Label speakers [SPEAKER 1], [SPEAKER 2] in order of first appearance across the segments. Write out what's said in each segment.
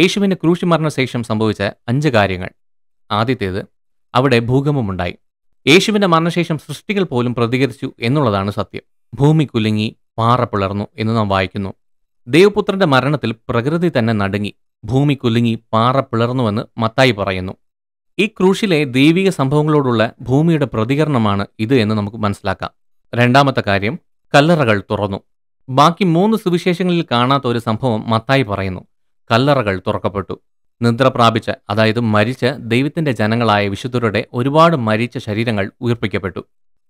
[SPEAKER 1] യേശുവിന് ക്രൂശിമരണശേഷം സംഭവിച്ച അഞ്ച് കാര്യങ്ങൾ ആദ്യത്തേത് അവിടെ ഭൂകമ്പമുണ്ടായി യേശുവിന്റെ മരണശേഷം സൃഷ്ടികൾ പോലും പ്രതികരിച്ചു എന്നുള്ളതാണ് സത്യം ഭൂമി കുലുങ്ങി പാറ പിളർന്നു എന്ന് നാം വായിക്കുന്നു ദേവപുത്രന്റെ മരണത്തിൽ പ്രകൃതി തന്നെ നടുങ്ങി ഭൂമി കുലുങ്ങി പാറ പിളർന്നുവെന്ന് മത്തായി പറയുന്നു ഈ ക്രൂശിലെ ദൈവിക സംഭവങ്ങളോടുള്ള ഭൂമിയുടെ പ്രതികരണമാണ് ഇത് എന്ന് നമുക്ക് മനസ്സിലാക്കാം രണ്ടാമത്തെ കാര്യം കല്ലറകൾ തുറന്നു ബാക്കി മൂന്ന് സുവിശേഷങ്ങളിൽ കാണാത്ത ഒരു സംഭവം മത്തായി പറയുന്നു കല്ലറകൾ തുറക്കപ്പെട്ടു നിദ്ര പ്രാപിച്ച് അതായത് മരിച്ച് ദൈവത്തിന്റെ ജനങ്ങളായ വിശുദ്ധരുടെ ഒരുപാട് മരിച്ച ശരീരങ്ങൾ ഉയർപ്പിക്കപ്പെട്ടു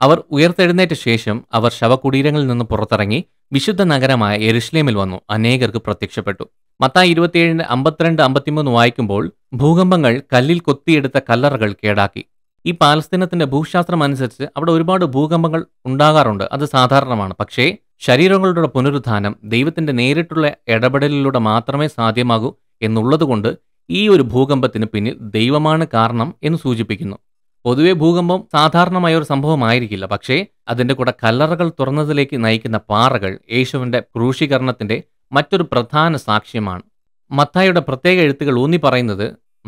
[SPEAKER 1] അവർ ഉയർത്തെഴുന്നേറ്റ ശേഷം അവർ ശവകുടീരങ്ങളിൽ നിന്ന് പുറത്തിറങ്ങി വിശുദ്ധ നഗരമായ എരുഷ്ലേമിൽ വന്നു അനേകർക്ക് പ്രത്യക്ഷപ്പെട്ടു മത്തായി ഇരുപത്തിയേഴിന്റെ അമ്പത്തിരണ്ട് അമ്പത്തിമൂന്ന് വായിക്കുമ്പോൾ ഭൂകമ്പങ്ങൾ കല്ലിൽ കൊത്തിയെടുത്ത കല്ലറകൾ കേടാക്കി ഈ പാലസ്തീനത്തിന്റെ ഭൂശാസ്ത്രം അനുസരിച്ച് അവിടെ ഒരുപാട് ഭൂകമ്പങ്ങൾ ഉണ്ടാകാറുണ്ട് അത് സാധാരണമാണ് പക്ഷേ ശരീരങ്ങളുടെ പുനരുദ്ധാനം ദൈവത്തിൻ്റെ നേരിട്ടുള്ള ഇടപെടലിലൂടെ മാത്രമേ സാധ്യമാകൂ എന്നുള്ളതുകൊണ്ട് ഈ ഒരു ഭൂകമ്പത്തിന് പിന്നിൽ ദൈവമാണ് കാരണം എന്ന് സൂചിപ്പിക്കുന്നു പൊതുവെ ഭൂകമ്പം സാധാരണമായ ഒരു സംഭവമായിരിക്കില്ല പക്ഷേ അതിൻ്റെ കൂടെ കല്ലറകൾ തുറന്നതിലേക്ക് നയിക്കുന്ന പാറകൾ യേശുവിൻ്റെ ക്രൂശീകരണത്തിൻ്റെ മറ്റൊരു പ്രധാന സാക്ഷ്യമാണ് മത്തായുടെ പ്രത്യേക എഴുത്തുകൾ ഊന്നി പറയുന്നത്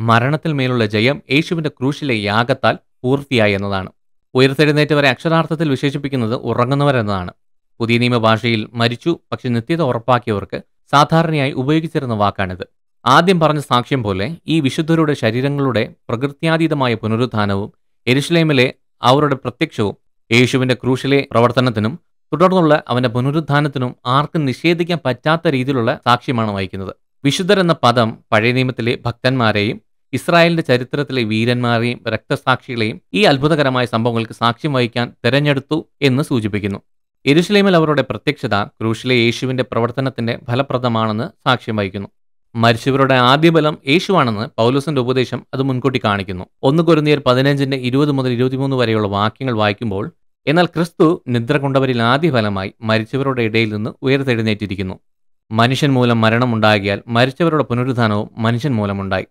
[SPEAKER 1] മരണത്തിൽ മേലുള്ള ജയം യേശുവിൻ്റെ ക്രൂശിലെ യാഗത്താൽ പൂർത്തിയായി എന്നതാണ് ഉയർത്തെഴുന്നേറ്റവരെ അക്ഷരാർത്ഥത്തിൽ വിശേഷിപ്പിക്കുന്നത് ഉറങ്ങുന്നവരെന്നതാണ് പുതിയ നിയമഭാഷയിൽ മരിച്ചു പക്ഷെ നിത്യത ഉറപ്പാക്കിയവർക്ക് സാധാരണയായി ഉപയോഗിച്ചിരുന്ന വാക്കാണിത് ആദ്യം പറഞ്ഞ സാക്ഷ്യം പോലെ ഈ വിശുദ്ധരുടെ ശരീരങ്ങളുടെ പ്രകൃത്യാതീതമായ പുനരുത്ഥാനവും എരുഷ്ലേമിലെ അവരുടെ പ്രത്യക്ഷവും യേശുവിന്റെ ക്രൂശിലെ പ്രവർത്തനത്തിനും തുടർന്നുള്ള അവന്റെ പുനരുത്ഥാനത്തിനും ആർക്കും നിഷേധിക്കാൻ പറ്റാത്ത രീതിയിലുള്ള സാക്ഷ്യമാണ് വഹിക്കുന്നത് വിശുദ്ധർ എന്ന പദം പഴയ നിയമത്തിലെ ഭക്തന്മാരെയും ഇസ്രായേലിന്റെ ചരിത്രത്തിലെ വീരന്മാരെയും രക്തസാക്ഷികളെയും ഈ അത്ഭുതകരമായ സംഭവങ്ങൾക്ക് സാക്ഷ്യം വഹിക്കാൻ തെരഞ്ഞെടുത്തു എന്ന് സൂചിപ്പിക്കുന്നു എരുസലേമിൽ അവരുടെ പ്രത്യക്ഷത ക്രൂശിലെ യേശുവിന്റെ പ്രവർത്തനത്തിന്റെ ഫലപ്രദമാണെന്ന് സാക്ഷ്യം വഹിക്കുന്നു മരിച്ചവരുടെ ആദ്യ ബലം യേശുവാണെന്ന് പൗലോസിന്റെ ഉപദേശം അത് മുൻകൂട്ടി കാണിക്കുന്നു ഒന്ന് കുരുന്നിയർ പതിനഞ്ചിന്റെ ഇരുപത് മുതൽ ഇരുപത്തിമൂന്ന് വരെയുള്ള വാക്യങ്ങൾ വായിക്കുമ്പോൾ എന്നാൽ ക്രിസ്തു നിദ്ര കൊണ്ടവരിൽ ആദ്യ ഫലമായി മരിച്ചവരുടെ ഇടയിൽ നിന്ന് ഉയർത്തെഴുന്നേറ്റിരിക്കുന്നു മനുഷ്യൻ മൂലം മരണം ഉണ്ടാകിയാൽ മരിച്ചവരുടെ പുനരുദ്ധാനവും മനുഷ്യൻ മൂലമുണ്ടായി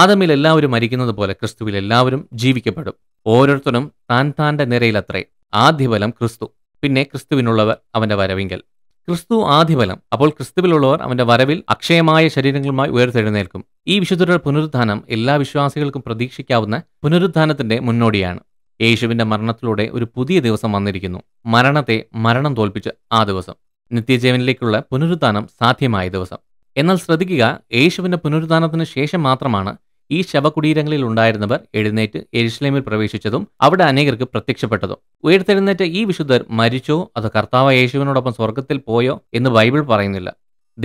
[SPEAKER 1] ആദമിൽ എല്ലാവരും മരിക്കുന്നത് പോലെ ക്രിസ്തുവിൽ എല്ലാവരും ജീവിക്കപ്പെടും ഓരോരുത്തരും താൻ താൻ്റെ നിരയിലത്രേ ആദ്യഫലം ക്രിസ്തു പിന്നെ ക്രിസ്തുവിനുള്ളവർ അവൻ്റെ വരവിങ്കൽ ക്രിസ്തു ആദിഫലം അപ്പോൾ ക്രിസ്തുവിലുള്ളവർ അവന്റെ വരവിൽ അക്ഷയമായ ശരീരങ്ങളുമായി ഉയർത്തെഴുന്നേൽക്കും ഈ വിശുദ്ധരുടെ പുനരുദ്ധാനം എല്ലാ വിശ്വാസികൾക്കും പ്രതീക്ഷിക്കാവുന്ന പുനരുദ്ധാനത്തിന്റെ മുന്നോടിയാണ് യേശുവിന്റെ മരണത്തിലൂടെ ഒരു പുതിയ ദിവസം വന്നിരിക്കുന്നു മരണത്തെ മരണം തോൽപ്പിച്ച് ആ ദിവസം നിത്യജീവനിലേക്കുള്ള പുനരുദ്ധാനം സാധ്യമായ ദിവസം എന്നാൽ ശ്രദ്ധിക്കുക യേശുവിന്റെ പുനരുദ്ധാനത്തിന് ശേഷം മാത്രമാണ് ഈ ശവകുടീരങ്ങളിൽ ഉണ്ടായിരുന്നവർ എഴുന്നേറ്റ് എരുസ്ലേമിൽ പ്രവേശിച്ചതും അവിടെ അനേകർക്ക് പ്രത്യക്ഷപ്പെട്ടതും ഉയർത്തെഴുന്നേറ്റ ഈ വിശുദ്ധർ മരിച്ചോ അതോ കർത്താവ് യേശുവിനോടൊപ്പം സ്വർഗത്തിൽ പോയോ എന്ന് ബൈബിൾ പറയുന്നില്ല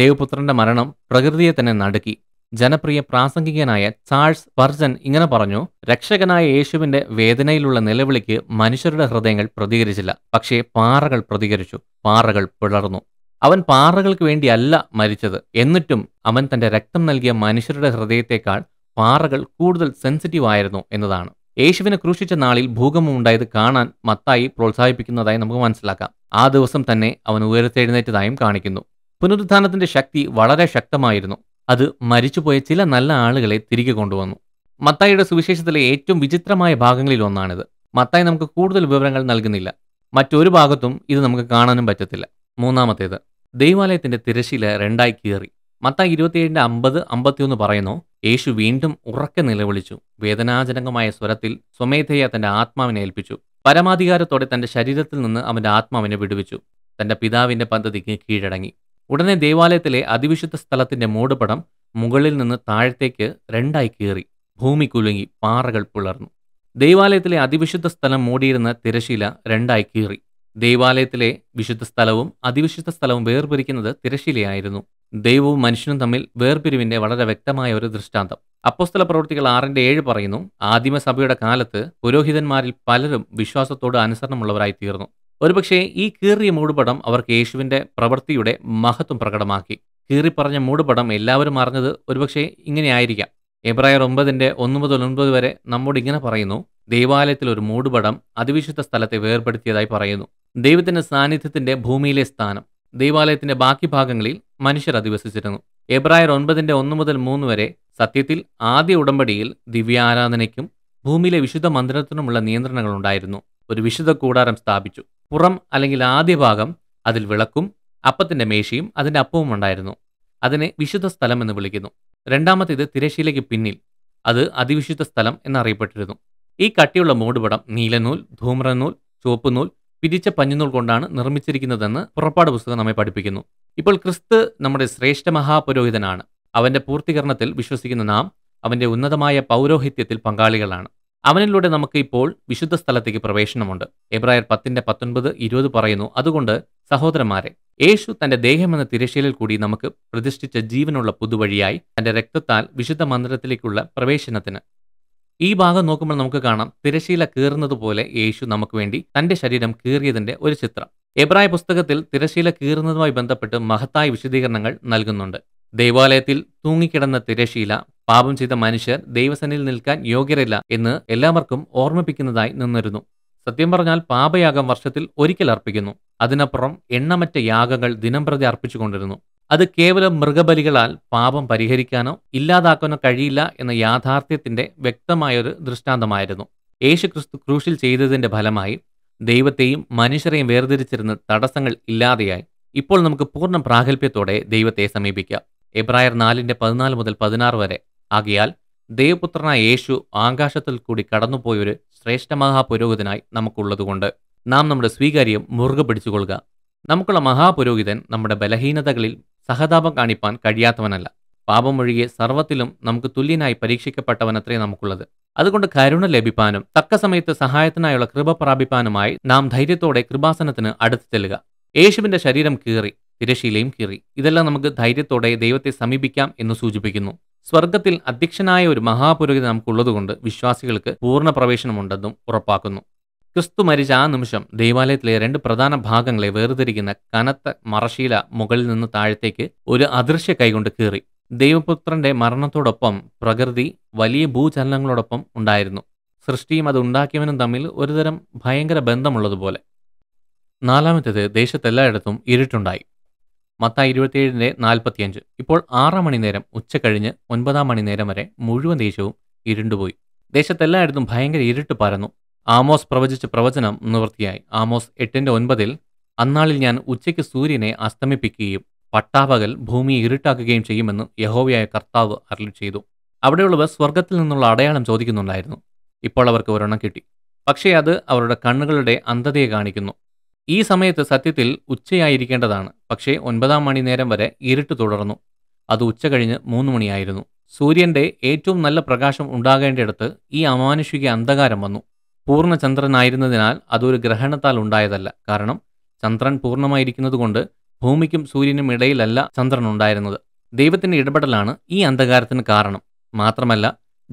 [SPEAKER 1] ദേവപുത്രന്റെ മരണം പ്രകൃതിയെ തന്നെ നടുക്കി ജനപ്രിയ പ്രാസംഗികനായ ചാൾസ് പർജൻ ഇങ്ങനെ പറഞ്ഞു രക്ഷകനായ യേശുവിന്റെ വേദനയിലുള്ള നിലവിളിക്ക് മനുഷ്യരുടെ ഹൃദയങ്ങൾ പ്രതികരിച്ചില്ല പക്ഷേ പാറകൾ പ്രതികരിച്ചു പാറകൾ പിളർന്നു അവൻ പാറകൾക്ക് വേണ്ടിയല്ല മരിച്ചത് എന്നിട്ടും അവൻ തന്റെ രക്തം നൽകിയ മനുഷ്യരുടെ ഹൃദയത്തെക്കാൾ പാറകൾ കൂടുതൽ സെൻസിറ്റീവ് ആയിരുന്നു എന്നതാണ് യേശുവിനെ ക്രൂശിച്ച നാളിൽ ഭൂകമ്പം ഉണ്ടായത് കാണാൻ മത്തായി പ്രോത്സാഹിപ്പിക്കുന്നതായി നമുക്ക് മനസ്സിലാക്കാം ആ ദിവസം തന്നെ അവൻ ഉയർത്തെഴുന്നേറ്റതായും കാണിക്കുന്നു പുനരുദ്ധാനത്തിന്റെ ശക്തി വളരെ ശക്തമായിരുന്നു അത് മരിച്ചുപോയ ചില നല്ല ആളുകളെ തിരികെ കൊണ്ടുവന്നു മത്തായിയുടെ സുവിശേഷത്തിലെ ഏറ്റവും വിചിത്രമായ ഭാഗങ്ങളിൽ ഒന്നാണിത് മത്തായി നമുക്ക് കൂടുതൽ വിവരങ്ങൾ നൽകുന്നില്ല മറ്റൊരു ഭാഗത്തും ഇത് നമുക്ക് കാണാനും പറ്റത്തില്ല മൂന്നാമത്തേത് ദൈവാലയത്തിന്റെ തിരശീല രണ്ടായി കീറി മത്തായി ഇരുപത്തിയേഴിന്റെ അമ്പത് അമ്പത്തിയൊന്ന് പറയുന്നു യേശു വീണ്ടും ഉറക്കെ നിലവിളിച്ചു വേദനാജനകമായ സ്വരത്തിൽ സ്വമേധയെ തന്റെ ആത്മാവിനെ ഏൽപ്പിച്ചു പരമാധികാരത്തോടെ തന്റെ ശരീരത്തിൽ നിന്ന് അവന്റെ ആത്മാവിനെ വിടുവിച്ചു തന്റെ പിതാവിന്റെ പദ്ധതിക്ക് കീഴടങ്ങി ഉടനെ ദേവാലയത്തിലെ അതിവിശുദ്ധ സ്ഥലത്തിന്റെ മൂടുപടം മുകളിൽ നിന്ന് താഴത്തേക്ക് രണ്ടായി കീറി ഭൂമി കുലുങ്ങി പാറകൾ പുളർന്നു ദേവാലയത്തിലെ അതിവിശുദ്ധ സ്ഥലം മൂടിയിരുന്ന തിരശീല രണ്ടായി കീറി ദേവാലയത്തിലെ വിശുദ്ധ സ്ഥലവും അതിവിശുദ്ധ സ്ഥലവും വേർപിരിക്കുന്നത് തിരശീലയായിരുന്നു ദൈവവും മനുഷ്യനും തമ്മിൽ വേർപിരിവിന്റെ വളരെ വ്യക്തമായ ഒരു ദൃഷ്ടാന്തം അപ്പോസ്തല പ്രവർത്തികൾ ആറിന്റെ ഏഴ് പറയുന്നു ആദിമസഭയുടെ കാലത്ത് പുരോഹിതന്മാരിൽ പലരും വിശ്വാസത്തോട് അനുസരണമുള്ളവരായി തീർന്നു ഒരുപക്ഷേ ഈ കീറിയ മൂടുപടം അവർക്ക് യേശുവിന്റെ പ്രവൃത്തിയുടെ മഹത്വം പ്രകടമാക്കി പറഞ്ഞ മൂടുപടം എല്ലാവരും അറിഞ്ഞത് ഒരുപക്ഷേ ഇങ്ങനെയായിരിക്കാം എബ്രായർ ഒമ്പതിന്റെ ഒന്ന് മുതൽ ഒൻപത് വരെ നമ്മോട് ഇങ്ങനെ പറയുന്നു ദേവാലയത്തിൽ ഒരു മൂടുപടം അതിവിശുദ്ധ സ്ഥലത്തെ വേർപെടുത്തിയതായി പറയുന്നു ദൈവത്തിന്റെ സാന്നിധ്യത്തിന്റെ ഭൂമിയിലെ സ്ഥാനം ദൈവാലയത്തിന്റെ ബാക്കി ഭാഗങ്ങളിൽ മനുഷ്യർ അധിവസിച്ചിരുന്നു എബ്രായർ ഒൻപതിന്റെ ഒന്ന് മുതൽ മൂന്ന് വരെ സത്യത്തിൽ ആദ്യ ഉടമ്പടിയിൽ ദിവ്യാരാധനയ്ക്കും ഭൂമിയിലെ വിശുദ്ധ മന്ദിരത്തിനുമുള്ള ഉണ്ടായിരുന്നു ഒരു വിശുദ്ധ കൂടാരം സ്ഥാപിച്ചു പുറം അല്ലെങ്കിൽ ആദ്യ ഭാഗം അതിൽ വിളക്കും അപ്പത്തിന്റെ മേശയും അതിന്റെ അപ്പവും ഉണ്ടായിരുന്നു അതിനെ വിശുദ്ധ സ്ഥലം എന്ന് വിളിക്കുന്നു രണ്ടാമത്തേത് തിരശ്ശീലയ്ക്ക് പിന്നിൽ അത് അതിവിശുദ്ധ സ്ഥലം എന്നറിയപ്പെട്ടിരുന്നു ഈ കട്ടിയുള്ള മൂടുപടം നീലനൂൽ ധൂമ്രനൂൽ ചുവപ്പുനൂൽ പിരിച്ച പഞ്ഞുനൂൽ കൊണ്ടാണ് നിർമ്മിച്ചിരിക്കുന്നതെന്ന് പുറപ്പാട് പുസ്തകം നമ്മെ പഠിപ്പിക്കുന്നു ഇപ്പോൾ ക്രിസ്തു നമ്മുടെ ശ്രേഷ്ഠ മഹാപുരോഹിതനാണ് അവന്റെ പൂർത്തീകരണത്തിൽ വിശ്വസിക്കുന്ന നാം അവന്റെ ഉന്നതമായ പൗരോഹിത്യത്തിൽ പങ്കാളികളാണ് അവനിലൂടെ നമുക്ക് ഇപ്പോൾ വിശുദ്ധ സ്ഥലത്തേക്ക് പ്രവേശനമുണ്ട് എബ്രായർ പത്തിന്റെ പത്തൊൻപത് ഇരുപത് പറയുന്നു അതുകൊണ്ട് സഹോദരന്മാരെ യേശു തന്റെ ദേഹമെന്ന തിരശ്ശീലിൽ കൂടി നമുക്ക് പ്രതിഷ്ഠിച്ച ജീവനുള്ള പുതുവഴിയായി തന്റെ രക്തത്താൽ വിശുദ്ധ മന്ദിരത്തിലേക്കുള്ള പ്രവേശനത്തിന് ഈ ഭാഗം നോക്കുമ്പോൾ നമുക്ക് കാണാം തിരശീല കീറുന്നതുപോലെ യേശു നമുക്ക് വേണ്ടി തന്റെ ശരീരം കീറിയതിന്റെ ഒരു ചിത്രം എബ്രായ പുസ്തകത്തിൽ തിരശീല കീറുന്നതുമായി ബന്ധപ്പെട്ട് മഹത്തായ വിശദീകരണങ്ങൾ നൽകുന്നുണ്ട് ദൈവാലയത്തിൽ തൂങ്ങിക്കിടന്ന തിരശീല പാപം ചെയ്ത മനുഷ്യർ ദൈവസനിൽ നിൽക്കാൻ യോഗ്യരല്ല എന്ന് എല്ലാവർക്കും ഓർമ്മിപ്പിക്കുന്നതായി നിന്നിരുന്നു സത്യം പറഞ്ഞാൽ പാപയാഗം വർഷത്തിൽ ഒരിക്കൽ അർപ്പിക്കുന്നു അതിനപ്പുറം എണ്ണമറ്റ യാഗങ്ങൾ ദിനംപ്രതി അർപ്പിച്ചുകൊണ്ടിരുന്നു അത് കേവലം മൃഗബലികളാൽ പാപം പരിഹരിക്കാനോ ഇല്ലാതാക്കാനോ കഴിയില്ല എന്ന യാഥാർത്ഥ്യത്തിന്റെ വ്യക്തമായൊരു ദൃഷ്ടാന്തമായിരുന്നു യേശുക്രിസ്തു ക്രൂശിൽ ചെയ്തതിന്റെ ഫലമായി ദൈവത്തെയും മനുഷ്യരെയും വേർതിരിച്ചിരുന്ന തടസ്സങ്ങൾ ഇല്ലാതെയായി ഇപ്പോൾ നമുക്ക് പൂർണ്ണ പ്രാഗൽഭ്യത്തോടെ ദൈവത്തെ സമീപിക്കാം എബ്രായർ നാലിന്റെ പതിനാല് മുതൽ പതിനാറ് വരെ ആകിയാൽ ദൈവപുത്രനായ യേശു ആകാശത്തിൽ കൂടി കടന്നുപോയൊരു ശ്രേഷ്ഠ മഹാപുരോഹിതനായി നമുക്കുള്ളതുകൊണ്ട് നാം നമ്മുടെ സ്വീകാര്യം മുറുകെ പിടിച്ചുകൊള്ളുക നമുക്കുള്ള മഹാപുരോഹിതൻ നമ്മുടെ ബലഹീനതകളിൽ സഹതാപം കാണിപ്പാൻ കഴിയാത്തവനല്ല പാപമൊഴികെ സർവത്തിലും നമുക്ക് തുല്യനായി പരീക്ഷിക്കപ്പെട്ടവനത്രേ നമുക്കുള്ളത് അതുകൊണ്ട് കരുണ ലഭിപ്പാനും തക്ക സമയത്ത് സഹായത്തിനായുള്ള കൃപ പ്രാപിപ്പാനുമായി നാം ധൈര്യത്തോടെ കൃപാസനത്തിന് അടുത്ത് ചെല്ലുക യേശുവിന്റെ ശരീരം കീറി തിരശീലയും കീറി ഇതെല്ലാം നമുക്ക് ധൈര്യത്തോടെ ദൈവത്തെ സമീപിക്കാം എന്ന് സൂചിപ്പിക്കുന്നു സ്വർഗത്തിൽ അധ്യക്ഷനായ ഒരു മഹാപുരോഹിതൻ നമുക്കുള്ളതുകൊണ്ട് വിശ്വാസികൾക്ക് പൂർണ്ണ പ്രവേശനമുണ്ടെന്നും ഉറപ്പാക്കുന്നു ക്രിസ്തു മരിച്ച ആ നിമിഷം ദൈവാലയത്തിലെ രണ്ട് പ്രധാന ഭാഗങ്ങളെ വേർതിരിക്കുന്ന കനത്ത മറശീല മുകളിൽ നിന്ന് താഴത്തേക്ക് ഒരു അദൃശ്യ കൈകൊണ്ട് കീറി ദൈവപുത്രന്റെ മരണത്തോടൊപ്പം പ്രകൃതി വലിയ ഭൂചലനങ്ങളോടൊപ്പം ഉണ്ടായിരുന്നു സൃഷ്ടിയും അത് ഉണ്ടാക്കിയവനും തമ്മിൽ ഒരുതരം ഭയങ്കര ബന്ധമുള്ളതുപോലെ നാലാമത്തേത് ദേശത്തെല്ലായിടത്തും ഇരുട്ടുണ്ടായി മത്ത ഇരുപത്തിയേഴിൻ്റെ നാൽപ്പത്തിയഞ്ച് ഇപ്പോൾ ആറാം മണിനേരം ഉച്ച കഴിഞ്ഞ് ഒൻപതാം മണിനേരം വരെ മുഴുവൻ ദേശവും ഇരുണ്ടുപോയി ദേശത്തെല്ലായിടത്തും ഭയങ്കര ഇരുട്ട് പരന്നു ആമോസ് പ്രവചിച്ച പ്രവചനം നിവൃത്തിയായി ആമോസ് എട്ടിൻ്റെ ഒൻപതിൽ അന്നാളിൽ ഞാൻ ഉച്ചയ്ക്ക് സൂര്യനെ അസ്തമിപ്പിക്കുകയും പട്ടാപകൽ ഭൂമിയെ ഇരുട്ടാക്കുകയും ചെയ്യുമെന്ന് യഹോവയായ കർത്താവ് അരളി ചെയ്തു അവിടെയുള്ളവർ സ്വർഗത്തിൽ നിന്നുള്ള അടയാളം ചോദിക്കുന്നുണ്ടായിരുന്നു ഇപ്പോൾ അവർക്ക് ഒരെണ്ണം കിട്ടി പക്ഷേ അത് അവരുടെ കണ്ണുകളുടെ അന്ധതയെ കാണിക്കുന്നു ഈ സമയത്ത് സത്യത്തിൽ ഉച്ചയായിരിക്കേണ്ടതാണ് പക്ഷേ ഒൻപതാം മണി നേരം വരെ ഇരുട്ട് തുടർന്നു അത് ഉച്ച കഴിഞ്ഞ് മൂന്ന് മണിയായിരുന്നു സൂര്യന്റെ ഏറ്റവും നല്ല പ്രകാശം ഉണ്ടാകേണ്ടിടത്ത് ഈ അമാനുഷിക അന്ധകാരം വന്നു ചന്ദ്രനായിരുന്നതിനാൽ അതൊരു ഗ്രഹണത്താൽ ഉണ്ടായതല്ല കാരണം ചന്ദ്രൻ പൂർണ്ണമായിരിക്കുന്നതുകൊണ്ട് ഭൂമിക്കും സൂര്യനും ഇടയിലല്ല ചന്ദ്രൻ ഉണ്ടായിരുന്നത് ദൈവത്തിൻ്റെ ഇടപെടലാണ് ഈ അന്ധകാരത്തിന് കാരണം മാത്രമല്ല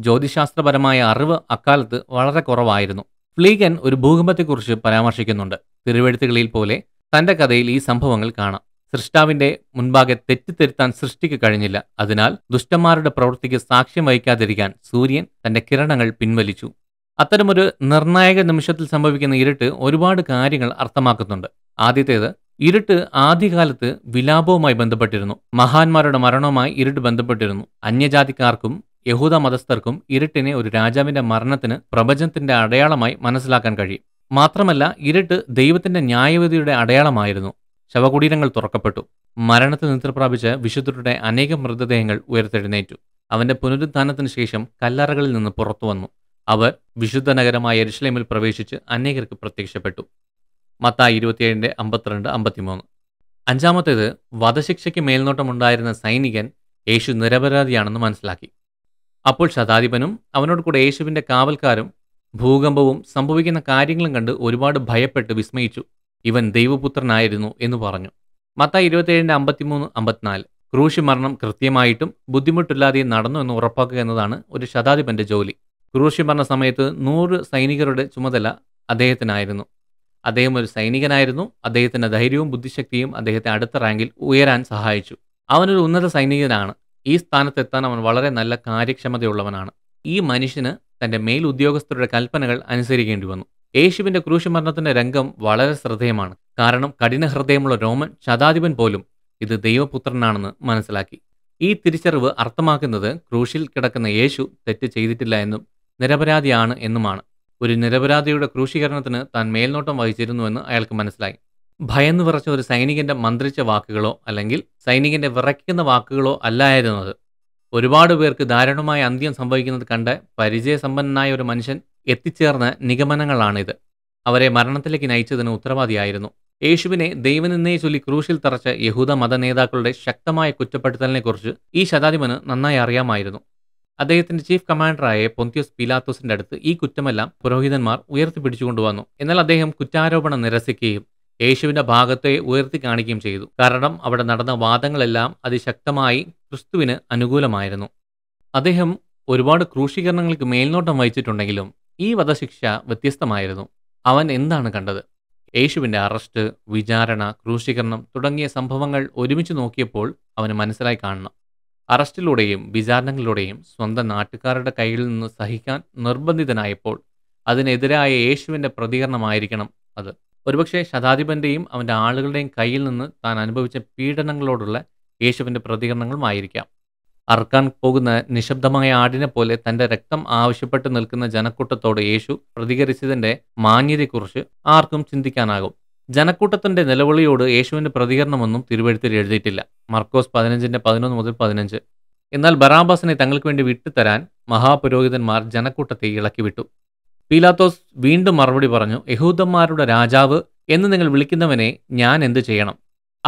[SPEAKER 1] ജ്യോതിശാസ്ത്രപരമായ അറിവ് അക്കാലത്ത് വളരെ കുറവായിരുന്നു ഫ്ലീഗൻ ഒരു ഭൂകമ്പത്തെക്കുറിച്ച് പരാമർശിക്കുന്നുണ്ട് തിരുവെഴുത്തുകളിൽ പോലെ തൻ്റെ കഥയിൽ ഈ സംഭവങ്ങൾ കാണാം സൃഷ്ടാവിന്റെ മുൻപാകെ തെറ്റിത്തിരുത്താൻ സൃഷ്ടിക്ക് കഴിഞ്ഞില്ല അതിനാൽ ദുഷ്ടന്മാരുടെ പ്രവൃത്തിക്ക് സാക്ഷ്യം വഹിക്കാതിരിക്കാൻ സൂര്യൻ തന്റെ കിരണങ്ങൾ പിൻവലിച്ചു അത്തരമൊരു നിർണായക നിമിഷത്തിൽ സംഭവിക്കുന്ന ഇരുട്ട് ഒരുപാട് കാര്യങ്ങൾ അർത്ഥമാക്കുന്നുണ്ട് ആദ്യത്തേത് ഇരുട്ട് ആദ്യകാലത്ത് വിലാപവുമായി ബന്ധപ്പെട്ടിരുന്നു മഹാന്മാരുടെ മരണവുമായി ഇരുട്ട് ബന്ധപ്പെട്ടിരുന്നു അന്യജാതിക്കാർക്കും യഹൂദ മതസ്ഥർക്കും ഇരുട്ടിനെ ഒരു രാജാവിന്റെ മരണത്തിന് പ്രപഞ്ചത്തിന്റെ അടയാളമായി മനസ്സിലാക്കാൻ കഴിയും മാത്രമല്ല ഇരുട്ട് ദൈവത്തിന്റെ ന്യായവിധിയുടെ അടയാളമായിരുന്നു ശവകുടീരങ്ങൾ തുറക്കപ്പെട്ടു മരണത്തിൽ നിദ്ര വിശുദ്ധരുടെ അനേകം മൃതദേഹങ്ങൾ ഉയർത്തെഴുന്നേറ്റു അവന്റെ പുനരുദ്ധാനത്തിന് ശേഷം കല്ലറകളിൽ നിന്ന് പുറത്തു വന്നു അവർ വിശുദ്ധ നഗരമായ എരുഷലേമിൽ പ്രവേശിച്ച് അനേകർക്ക് പ്രത്യക്ഷപ്പെട്ടു മത്ത ഇരുപത്തിയേഴിൻ്റെ അമ്പത്തിരണ്ട് അമ്പത്തിമൂന്ന് അഞ്ചാമത്തേത് വധശിക്ഷയ്ക്ക് മേൽനോട്ടമുണ്ടായിരുന്ന സൈനികൻ യേശു നിരപരാധിയാണെന്ന് മനസ്സിലാക്കി അപ്പോൾ ശതാധിപനും അവനോട് കൂടെ യേശുവിൻ്റെ കാവൽക്കാരും ഭൂകമ്പവും സംഭവിക്കുന്ന കാര്യങ്ങളും കണ്ട് ഒരുപാട് ഭയപ്പെട്ട് വിസ്മയിച്ചു ഇവൻ ദൈവപുത്രനായിരുന്നു എന്ന് പറഞ്ഞു മത്ത ഇരുപത്തേഴിൻ്റെ അമ്പത്തിമൂന്ന് അമ്പത്തിനാല് ക്രൂശി മരണം കൃത്യമായിട്ടും ബുദ്ധിമുട്ടില്ലാതെയും നടന്നു എന്ന് ഉറപ്പാക്കുക എന്നതാണ് ഒരു ശതാധിപന്റെ ജോലി കുറൂഷ്യം പറഞ്ഞ സമയത്ത് നൂറ് സൈനികരുടെ ചുമതല അദ്ദേഹത്തിനായിരുന്നു അദ്ദേഹം ഒരു സൈനികനായിരുന്നു അദ്ദേഹത്തിൻ്റെ ധൈര്യവും ബുദ്ധിശക്തിയും അദ്ദേഹത്തെ അടുത്ത റാങ്കിൽ ഉയരാൻ സഹായിച്ചു അവനൊരു ഉന്നത സൈനികനാണ് ഈ സ്ഥാനത്തെത്താൻ അവൻ വളരെ നല്ല കാര്യക്ഷമതയുള്ളവനാണ് ഈ മനുഷ്യന് തൻ്റെ ഉദ്യോഗസ്ഥരുടെ കൽപ്പനകൾ അനുസരിക്കേണ്ടി വന്നു യേശുവിൻ്റെ ക്രൂശുമരണത്തിൻ്റെ രംഗം വളരെ ശ്രദ്ധേയമാണ് കാരണം കഠിന ഹൃദയമുള്ള രോമൻ ശതാധിപൻ പോലും ഇത് ദൈവപുത്രനാണെന്ന് മനസ്സിലാക്കി ഈ തിരിച്ചറിവ് അർത്ഥമാക്കുന്നത് ക്രൂശിൽ കിടക്കുന്ന യേശു തെറ്റ് ചെയ്തിട്ടില്ല എന്നും നിരപരാധിയാണ് എന്നുമാണ് ഒരു നിരപരാധിയുടെ ക്രൂശീകരണത്തിന് താൻ മേൽനോട്ടം വഹിച്ചിരുന്നുവെന്ന് അയാൾക്ക് മനസ്സിലായി ഭയന്ന് വിറച്ച ഒരു സൈനികന്റെ മന്ത്രിച്ച വാക്കുകളോ അല്ലെങ്കിൽ സൈനികന്റെ വിറയ്ക്കുന്ന വാക്കുകളോ അല്ലായിരുന്നത് ഒരുപാട് പേർക്ക് ദാരുണമായ അന്ത്യം സംഭവിക്കുന്നത് കണ്ട് പരിചയസമ്പന്നനായ ഒരു മനുഷ്യൻ എത്തിച്ചേർന്ന നിഗമനങ്ങളാണിത് അവരെ മരണത്തിലേക്ക് നയിച്ചതിന് ഉത്തരവാദിയായിരുന്നു യേശുവിനെ ദൈവനിന്നയെ ചൊല്ലി ക്രൂശിൽ തറച്ച യഹൂദ മത നേതാക്കളുടെ ശക്തമായ കുറ്റപ്പെടുത്തലിനെക്കുറിച്ച് ഈ ശതാധിപന് നന്നായി അറിയാമായിരുന്നു അദ്ദേഹത്തിന്റെ ചീഫ് കമാൻഡറായ പൊന്തിയോസ് പിലാത്തോസിന്റെ അടുത്ത് ഈ കുറ്റമെല്ലാം പുരോഹിതന്മാർ ഉയർത്തിപ്പിടിച്ചുകൊണ്ടുവന്നു എന്നാൽ അദ്ദേഹം കുറ്റാരോപണം നിരസിക്കുകയും യേശുവിന്റെ ഭാഗത്തെ ഉയർത്തി കാണിക്കുകയും ചെയ്തു കാരണം അവിടെ നടന്ന വാദങ്ങളെല്ലാം അതിശക്തമായി ക്രിസ്തുവിന് അനുകൂലമായിരുന്നു അദ്ദേഹം ഒരുപാട് ക്രൂശീകരണങ്ങൾക്ക് മേൽനോട്ടം വഹിച്ചിട്ടുണ്ടെങ്കിലും ഈ വധശിക്ഷ വ്യത്യസ്തമായിരുന്നു അവൻ എന്താണ് കണ്ടത് യേശുവിന്റെ അറസ്റ്റ് വിചാരണ ക്രൂശീകരണം തുടങ്ങിയ സംഭവങ്ങൾ ഒരുമിച്ച് നോക്കിയപ്പോൾ അവന് മനസ്സിലായി കാണണം അറസ്റ്റിലൂടെയും വിചാരണകളിലൂടെയും സ്വന്തം നാട്ടുകാരുടെ കയ്യിൽ നിന്ന് സഹിക്കാൻ നിർബന്ധിതനായപ്പോൾ അതിനെതിരായ യേശുവിൻ്റെ പ്രതികരണമായിരിക്കണം അത് ഒരുപക്ഷെ ശതാധിപൻ്റെയും അവൻ്റെ ആളുകളുടെയും കയ്യിൽ നിന്ന് താൻ അനുഭവിച്ച പീഡനങ്ങളോടുള്ള യേശുവിൻ്റെ പ്രതികരണങ്ങളുമായിരിക്കാം അറക്കാൻ പോകുന്ന നിശബ്ദമായ ആടിനെ പോലെ തൻ്റെ രക്തം ആവശ്യപ്പെട്ട് നിൽക്കുന്ന ജനക്കൂട്ടത്തോട് യേശു പ്രതികരിച്ചതിൻ്റെ മാന്യതയെക്കുറിച്ച് ആർക്കും ചിന്തിക്കാനാകും ജനക്കൂട്ടത്തിന്റെ നിലവിളിയോട് യേശുവിന്റെ പ്രതികരണമൊന്നും തിരുവഴുത്തിൽ എഴുതിയിട്ടില്ല മർക്കോസ് പതിനഞ്ചിന്റെ പതിനൊന്ന് മുതൽ പതിനഞ്ച് എന്നാൽ ബറാബാസിനെ തങ്ങൾക്ക് വേണ്ടി വിട്ടുതരാൻ മഹാപുരോഹിതന്മാർ ജനക്കൂട്ടത്തെ ഇളക്കിവിട്ടു പീലാത്തോസ് വീണ്ടും മറുപടി പറഞ്ഞു യഹൂദന്മാരുടെ രാജാവ് എന്ന് നിങ്ങൾ വിളിക്കുന്നവനെ ഞാൻ എന്തു ചെയ്യണം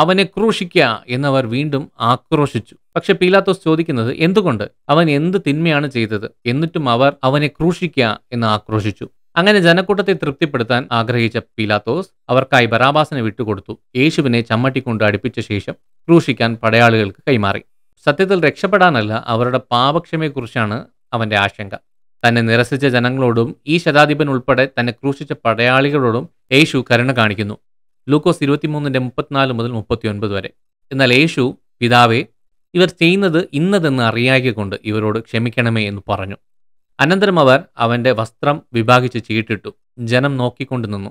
[SPEAKER 1] അവനെ ക്രൂശിക്ക എന്നവർ വീണ്ടും ആക്രോശിച്ചു പക്ഷെ പീലാത്തോസ് ചോദിക്കുന്നത് എന്തുകൊണ്ട് അവൻ എന്ത് തിന്മയാണ് ചെയ്തത് എന്നിട്ടും അവർ അവനെ ക്രൂശിക്ക എന്ന് ആക്രോശിച്ചു അങ്ങനെ ജനക്കൂട്ടത്തെ തൃപ്തിപ്പെടുത്താൻ ആഗ്രഹിച്ച പീലാത്തോസ് അവർക്കായി ബറാബാസിനെ വിട്ടുകൊടുത്തു യേശുവിനെ ചമ്മട്ടിക്കൊണ്ട് അടുപ്പിച്ച ശേഷം ക്രൂശിക്കാൻ പടയാളികൾക്ക് കൈമാറി സത്യത്തിൽ രക്ഷപ്പെടാനല്ല അവരുടെ പാപക്ഷമയെക്കുറിച്ചാണ് അവന്റെ ആശങ്ക തന്നെ നിരസിച്ച ജനങ്ങളോടും ഈ ശതാധിപൻ ഉൾപ്പെടെ തന്നെ ക്രൂശിച്ച പടയാളികളോടും യേശു കരുണ കാണിക്കുന്നു ലൂക്കോസ് ഇരുപത്തിമൂന്നിന്റെ മുപ്പത്തിനാല് മുതൽ മുപ്പത്തിയൊൻപത് വരെ എന്നാൽ യേശു പിതാവെ ഇവർ ചെയ്യുന്നത് ഇന്നതെന്ന് അറിയാകിക്കൊണ്ട് ഇവരോട് ക്ഷമിക്കണമേ എന്ന് പറഞ്ഞു അനന്തരം അവർ അവൻ്റെ വസ്ത്രം വിഭാഗിച്ച് ചീട്ടിട്ടു ജനം നോക്കിക്കൊണ്ടു നിന്നു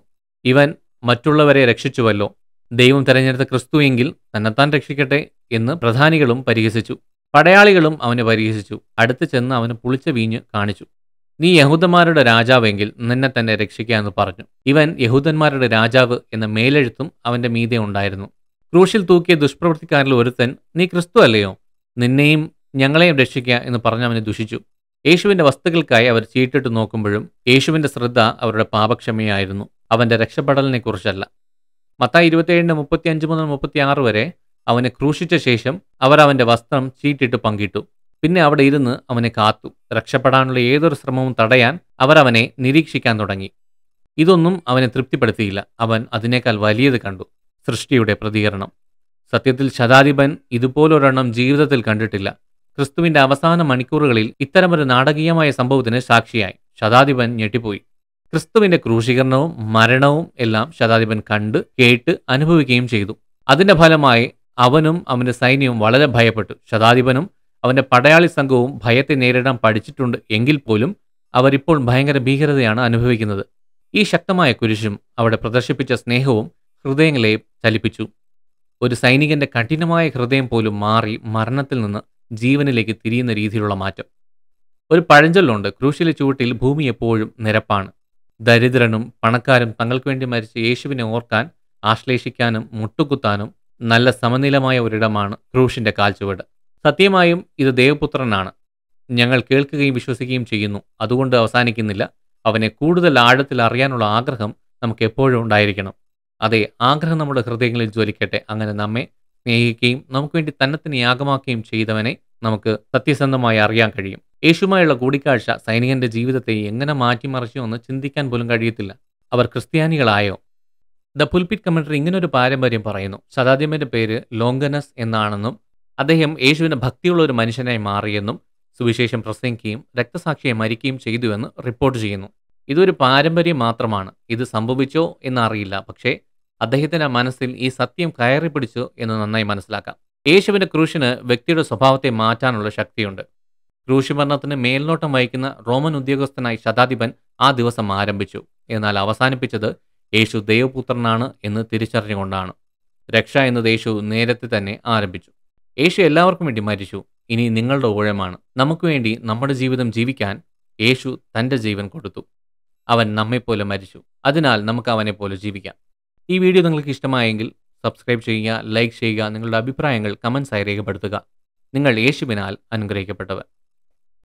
[SPEAKER 1] ഇവൻ മറ്റുള്ളവരെ രക്ഷിച്ചുവല്ലോ ദൈവം തെരഞ്ഞെടുത്ത ക്രിസ്തു എങ്കിൽ തന്നെത്താൻ രക്ഷിക്കട്ടെ എന്ന് പ്രധാനികളും പരിഹസിച്ചു പടയാളികളും അവനെ പരിഹസിച്ചു അടുത്ത് ചെന്ന് അവന് പുളിച്ച വീഞ്ഞ് കാണിച്ചു നീ യഹൂദന്മാരുടെ രാജാവെങ്കിൽ നിന്നെ തന്നെ രക്ഷിക്കാമെന്ന് പറഞ്ഞു ഇവൻ യഹൂദന്മാരുടെ രാജാവ് എന്ന മേലെഴുത്തും അവൻ്റെ മീതെ ഉണ്ടായിരുന്നു ക്രൂശിൽ തൂക്കിയ ദുഷ്പ്രവൃത്തിക്കാരിൽ ഒരുത്തൻ നീ ക്രിസ്തു അല്ലയോ നിന്നെയും ഞങ്ങളെയും രക്ഷിക്കുക എന്ന് പറഞ്ഞ് അവനെ ദുഷിച്ചു യേശുവിന്റെ വസ്തുക്കൾക്കായി അവർ ചീട്ടിട്ട് നോക്കുമ്പോഴും യേശുവിന്റെ ശ്രദ്ധ അവരുടെ പാപക്ഷമയായിരുന്നു അവൻ്റെ രക്ഷപ്പെടലിനെക്കുറിച്ചല്ല മത്തായി മുപ്പത്തി അഞ്ച് മുതൽ ആറ് വരെ അവനെ ക്രൂശിച്ച ശേഷം അവർ അവന്റെ വസ്ത്രം ചീട്ടിട്ട് പങ്കിട്ടു പിന്നെ അവിടെ ഇരുന്ന് അവനെ കാത്തു രക്ഷപ്പെടാനുള്ള ഏതൊരു ശ്രമവും തടയാൻ അവർ അവനെ നിരീക്ഷിക്കാൻ തുടങ്ങി ഇതൊന്നും അവനെ തൃപ്തിപ്പെടുത്തിയില്ല അവൻ അതിനേക്കാൾ വലിയത് കണ്ടു സൃഷ്ടിയുടെ പ്രതികരണം സത്യത്തിൽ ശതാധിപൻ ഇതുപോലൊരെണ്ണം ജീവിതത്തിൽ കണ്ടിട്ടില്ല ക്രിസ്തുവിന്റെ അവസാന മണിക്കൂറുകളിൽ ഇത്തരമൊരു നാടകീയമായ സംഭവത്തിന് സാക്ഷിയായി ശതാധിപൻ ഞെട്ടിപ്പോയി ക്രിസ്തുവിന്റെ ക്രൂശീകരണവും മരണവും എല്ലാം ശതാധിപൻ കണ്ട് കേട്ട് അനുഭവിക്കുകയും ചെയ്തു അതിന്റെ ഫലമായി അവനും അവന്റെ സൈന്യവും വളരെ ഭയപ്പെട്ടു ശതാധിപനും അവന്റെ പടയാളി സംഘവും ഭയത്തെ നേരിടാൻ പഠിച്ചിട്ടുണ്ട് എങ്കിൽ പോലും അവരിപ്പോൾ ഭയങ്കര ഭീകരതയാണ് അനുഭവിക്കുന്നത് ഈ ശക്തമായ കുരിശും അവിടെ പ്രദർശിപ്പിച്ച സ്നേഹവും ഹൃദയങ്ങളെ ചലിപ്പിച്ചു ഒരു സൈനികന്റെ കഠിനമായ ഹൃദയം പോലും മാറി മരണത്തിൽ നിന്ന് ജീവനിലേക്ക് തിരിയുന്ന രീതിയിലുള്ള മാറ്റം ഒരു പഴഞ്ചൊല്ലുണ്ട് ക്രൂശിലെ ചുവട്ടിൽ ഭൂമി എപ്പോഴും നിരപ്പാണ് ദരിദ്രനും പണക്കാരും തങ്ങൾക്ക് വേണ്ടി മരിച്ച യേശുവിനെ ഓർക്കാൻ ആശ്ലേഷിക്കാനും മുട്ടുകുത്താനും നല്ല സമനിലമായ ഒരിടമാണ് ക്രൂശിൻ്റെ കാൽച്ചുവട് സത്യമായും ഇത് ദേവപുത്രനാണ് ഞങ്ങൾ കേൾക്കുകയും വിശ്വസിക്കുകയും ചെയ്യുന്നു അതുകൊണ്ട് അവസാനിക്കുന്നില്ല അവനെ കൂടുതൽ ആഴത്തിൽ അറിയാനുള്ള ആഗ്രഹം നമുക്ക് എപ്പോഴും ഉണ്ടായിരിക്കണം അതെ ആഗ്രഹം നമ്മുടെ ഹൃദയങ്ങളിൽ ജ്വലിക്കട്ടെ അങ്ങനെ നമ്മെ സ്നേഹിക്കുകയും നമുക്ക് വേണ്ടി തന്നത്തിന് യാഗമാക്കുകയും ചെയ്തവനെ നമുക്ക് സത്യസന്ധമായി അറിയാൻ കഴിയും യേശുമായുള്ള കൂടിക്കാഴ്ച സൈനികന്റെ ജീവിതത്തെ എങ്ങനെ മാറ്റിമറിച്ചു എന്ന് ചിന്തിക്കാൻ പോലും കഴിയത്തില്ല അവർ ക്രിസ്ത്യാനികളായോ ദ പുൽപിറ്റ് കമന്ററി ഇങ്ങനൊരു പാരമ്പര്യം പറയുന്നു ശതാദ്യമന്റെ പേര് ലോങ്കനസ് എന്നാണെന്നും അദ്ദേഹം യേശുവിന്റെ ഭക്തിയുള്ള ഒരു മനുഷ്യനായി മാറിയെന്നും സുവിശേഷം പ്രസംഗിക്കുകയും രക്തസാക്ഷിയെ മരിക്കുകയും ചെയ്തുവെന്ന് റിപ്പോർട്ട് ചെയ്യുന്നു ഇതൊരു പാരമ്പര്യം മാത്രമാണ് ഇത് സംഭവിച്ചോ എന്നറിയില്ല പക്ഷേ അദ്ദേഹത്തിൻ്റെ മനസ്സിൽ ഈ സത്യം കയറി പിടിച്ചു എന്ന് നന്നായി മനസ്സിലാക്കാം യേശുവിന്റെ ക്രൂശിന് വ്യക്തിയുടെ സ്വഭാവത്തെ മാറ്റാനുള്ള ശക്തിയുണ്ട് ക്രൂശിമരണത്തിന് മേൽനോട്ടം വഹിക്കുന്ന റോമൻ ഉദ്യോഗസ്ഥനായി ശതാധിപൻ ആ ദിവസം ആരംഭിച്ചു എന്നാൽ അവസാനിപ്പിച്ചത് യേശു ദൈവപുത്രനാണ് എന്ന് തിരിച്ചറിഞ്ഞുകൊണ്ടാണ് രക്ഷ എന്നത് യേശു നേരത്തെ തന്നെ ആരംഭിച്ചു യേശു എല്ലാവർക്കും വേണ്ടി മരിച്ചു ഇനി നിങ്ങളുടെ ഊഴമാണ് നമുക്ക് വേണ്ടി നമ്മുടെ ജീവിതം ജീവിക്കാൻ യേശു തൻ്റെ ജീവൻ കൊടുത്തു അവൻ നമ്മെപ്പോലെ മരിച്ചു അതിനാൽ നമുക്ക് അവനെപ്പോലെ ജീവിക്കാം ഈ വീഡിയോ നിങ്ങൾക്ക് ഇഷ്ടമായെങ്കിൽ സബ്സ്ക്രൈബ് ചെയ്യുക ലൈക്ക് ചെയ്യുക നിങ്ങളുടെ അഭിപ്രായങ്ങൾ കമൻസായി രേഖപ്പെടുത്തുക നിങ്ങൾ യേശുവിനാൽ അനുഗ്രഹിക്കപ്പെട്ടവർ